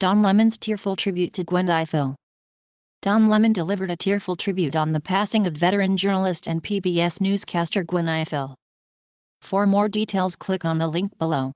Don Lemon's tearful tribute to Gwen Ifill. Don Lemon delivered a tearful tribute on the passing of veteran journalist and PBS newscaster Gwen Ifill. For more details click on the link below.